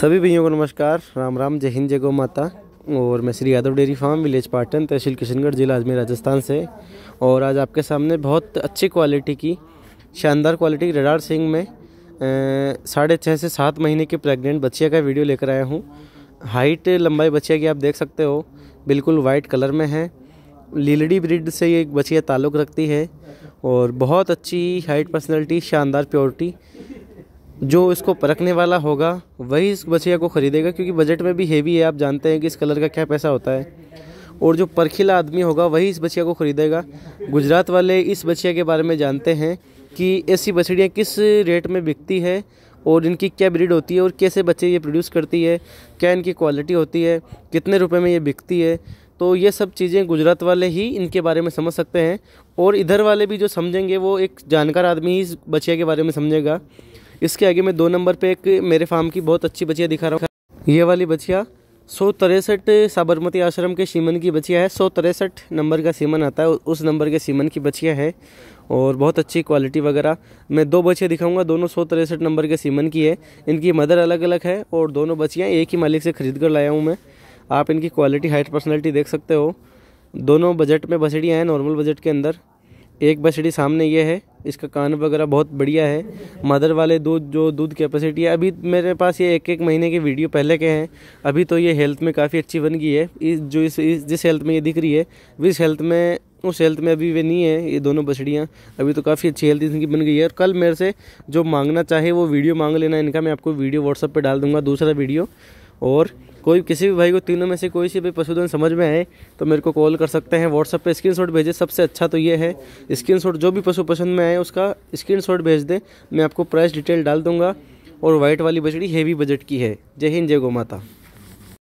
सभी भैयों को नमस्कार राम राम जय हिंद जय गो माता और मैं Shri Yadav dairy farm village Patan तहसील किशनगढ़ जिला अजमेर राजस्थान से और आज आपके सामने बहुत अच्छी क्वालिटी की शानदार क्वालिटी की रडार सिंह में साढ़े छः से सात महीने की प्रेग्नेंट बच्चिया का वीडियो लेकर आया हूँ हाइट लंबाई बच्चिया की आप देख सकते हो बिल्कुल वाइट कलर में है लीलडी ब्रिड से ये बच्चिया ताल्लुक़ रखती है और बहुत अच्छी हाइट पर्सनैलिटी शानदार प्योरिटी जो इसको परखने वाला होगा वही इस बछिया को ख़रीदेगा क्योंकि बजट में भी हेवी है आप जानते हैं कि इस कलर का क्या पैसा होता है और जो परखीला आदमी होगा वही इस बछिया को ख़रीदेगा गुजरात वाले इस बछिया के बारे में जानते हैं कि ऐसी बछड़ियाँ किस रेट में बिकती है और इनकी क्या ब्रीड होती है और कैसे बच्चे ये प्रोड्यूस करती है क्या इनकी क्वालिटी होती है कितने रुपए में ये बिकती है तो ये सब चीज़ें गुजरात वाले ही इनके बारे में समझ सकते हैं और इधर वाले भी जो समझेंगे वो एक जानकार आदमी ही इस बच्चे के बारे में समझेगा इसके आगे मैं दो नंबर पे एक मेरे फार्म की बहुत अच्छी बचिया दिखा रहा हूँ ये वाली बचिया सौ तिरसठ साबरमती आश्रम के सीमन की बचिया है सौ तिरसठ नंबर का सीमन आता है उस नंबर के सीमन की बचिया है और बहुत अच्छी क्वालिटी वगैरह मैं दो बच्चे दिखाऊंगा दोनों सौ तिरसठ नंबर के सीमन की है इनकी मदर अलग अलग है और दोनों बच्चियाँ एक ही मालिक से ख़रीद कर लाया हूँ मैं आप इनकी क्वालिटी हाइट पर्सनैलिटी देख सकते हो दोनों बजट में बछड़ियाँ हैं नॉर्मल बजट के अंदर एक बछड़ी सामने ये है इसका कान वगैरह बहुत बढ़िया है मदर वाले दूध जो दूध कैपेसिटी है अभी मेरे पास ये एक एक महीने के वीडियो पहले के हैं अभी तो ये हेल्थ में काफ़ी अच्छी बन गई है इस जो इस, इस जिस हेल्थ में ये दिख रही है विस हेल्थ में उस हेल्थ में अभी वे नहीं है ये दोनों बछड़ियाँ अभी तो काफ़ी अच्छी हेल्थ इनकी बन गई है और कल मेरे से जो मांगना चाहे वो वीडियो मांग लेना इनका मैं आपको वीडियो व्हाट्सअप पर डाल दूँगा दूसरा वीडियो और कोई किसी भी भाई को तीनों में से कोई सी भी पशुधन समझ में आए तो मेरे को कॉल कर सकते हैं व्हाट्सएप पे स्क्रीनशॉट भेजें सबसे अच्छा तो ये है स्क्रीनशॉट जो भी पशु पसंद में आए उसका स्क्रीनशॉट भेज दें मैं आपको प्राइस डिटेल डाल दूँगा और वाइट वाली बजड़ी हैवी बजट की है जय हिंद जय गो माता